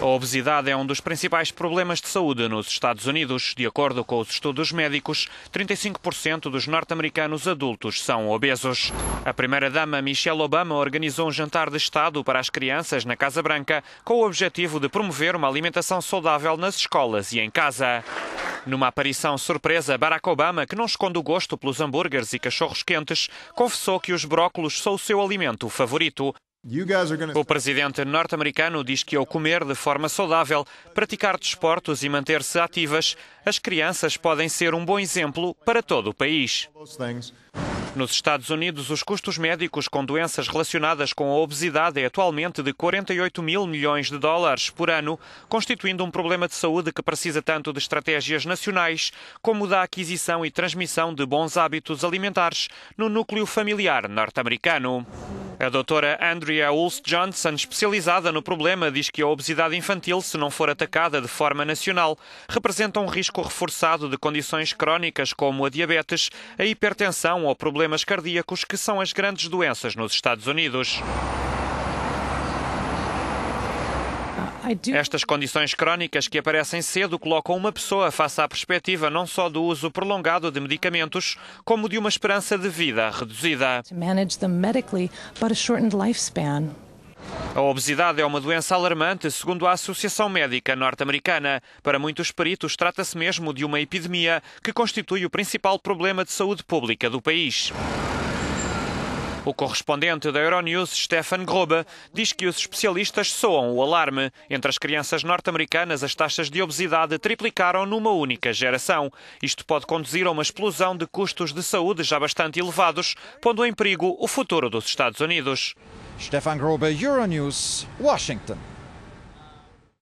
A obesidade é um dos principais problemas de saúde nos Estados Unidos. De acordo com os estudos médicos, 35% dos norte-americanos adultos são obesos. A primeira-dama Michelle Obama organizou um jantar de Estado para as crianças na Casa Branca com o objetivo de promover uma alimentação saudável nas escolas e em casa. Numa aparição surpresa, Barack Obama, que não esconde o gosto pelos hambúrgueres e cachorros quentes, confessou que os brócolos são o seu alimento favorito o presidente norte-americano diz que ao comer de forma saudável, praticar desportos e manter-se ativas, as crianças podem ser um bom exemplo para todo o país. Nos Estados Unidos, os custos médicos com doenças relacionadas com a obesidade é atualmente de 48 mil milhões de dólares por ano, constituindo um problema de saúde que precisa tanto de estratégias nacionais como da aquisição e transmissão de bons hábitos alimentares no núcleo familiar norte-americano. A doutora Andrea Ulst Johnson, especializada no problema, diz que a obesidade infantil, se não for atacada de forma nacional, representa um risco reforçado de condições crónicas como a diabetes, a hipertensão ou problemas cardíacos, que são as grandes doenças nos Estados Unidos. Estas condições crónicas que aparecem cedo colocam uma pessoa face à perspectiva não só do uso prolongado de medicamentos, como de uma esperança de vida reduzida. A obesidade é uma doença alarmante, segundo a Associação Médica Norte-Americana. Para muitos peritos, trata-se mesmo de uma epidemia que constitui o principal problema de saúde pública do país. O correspondente da Euronews, Stefan Grobe, diz que os especialistas soam o alarme. Entre as crianças norte-americanas, as taxas de obesidade triplicaram numa única geração. Isto pode conduzir a uma explosão de custos de saúde já bastante elevados, pondo em perigo o futuro dos Estados Unidos. Stefan Grobe, Euronews, Washington.